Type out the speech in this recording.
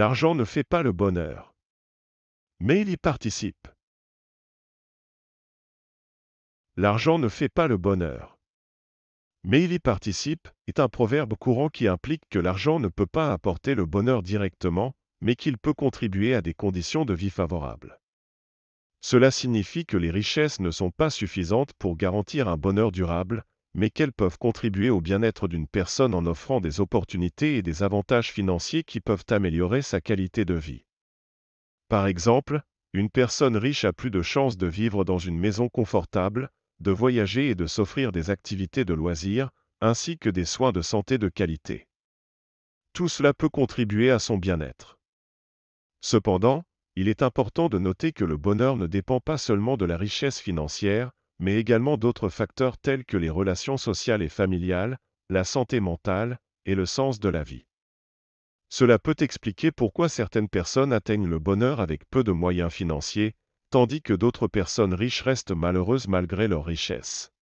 L'argent ne fait pas le bonheur. Mais il y participe. L'argent ne fait pas le bonheur. Mais il y participe est un proverbe courant qui implique que l'argent ne peut pas apporter le bonheur directement, mais qu'il peut contribuer à des conditions de vie favorables. Cela signifie que les richesses ne sont pas suffisantes pour garantir un bonheur durable, mais qu'elles peuvent contribuer au bien-être d'une personne en offrant des opportunités et des avantages financiers qui peuvent améliorer sa qualité de vie. Par exemple, une personne riche a plus de chances de vivre dans une maison confortable, de voyager et de s'offrir des activités de loisirs, ainsi que des soins de santé de qualité. Tout cela peut contribuer à son bien-être. Cependant, il est important de noter que le bonheur ne dépend pas seulement de la richesse financière, mais également d'autres facteurs tels que les relations sociales et familiales, la santé mentale et le sens de la vie. Cela peut expliquer pourquoi certaines personnes atteignent le bonheur avec peu de moyens financiers, tandis que d'autres personnes riches restent malheureuses malgré leur richesse.